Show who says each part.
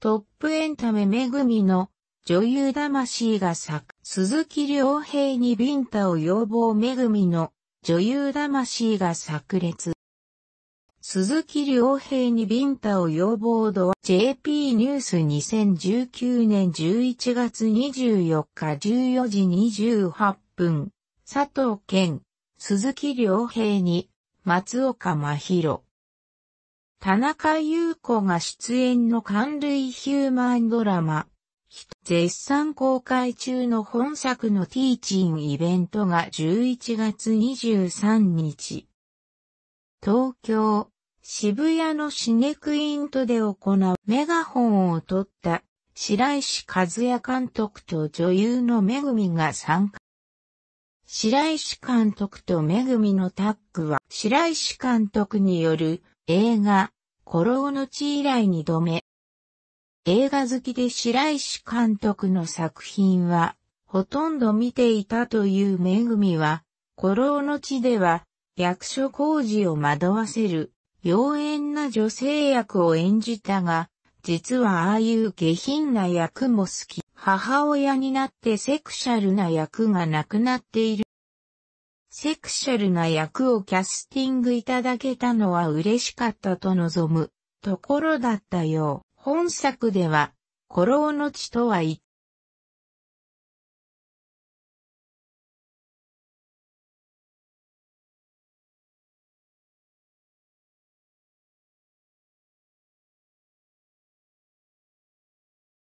Speaker 1: トップエンタメめぐみの女優魂が作、鈴木良平にビンタを要望めぐみの女優魂が炸裂。鈴木良平にビンタを要望度は JP ニュース2019年11月24日14時28分。佐藤健、鈴木良平に、松岡真宏。田中優子が出演の冠類ヒューマンドラマ、絶賛公開中の本作のティーチンイベントが11月23日。東京、渋谷のシネクイントで行うメガホンを取った白石和也監督と女優のめぐみが参加。白石監督とめぐみのタッグは白石監督による映画、コロオの地以来2度目。映画好きで白石監督の作品は、ほとんど見ていたというめぐみは、コロオの地では、役所工事を惑わせる、妖艶な女性役を演じたが、実はああいう下品な役も好き。母親になってセクシャルな役がなくなっているセクシャルな役をキャスティングいただけたのは嬉しかったと望むところだったよう。本作では、古老の地とは一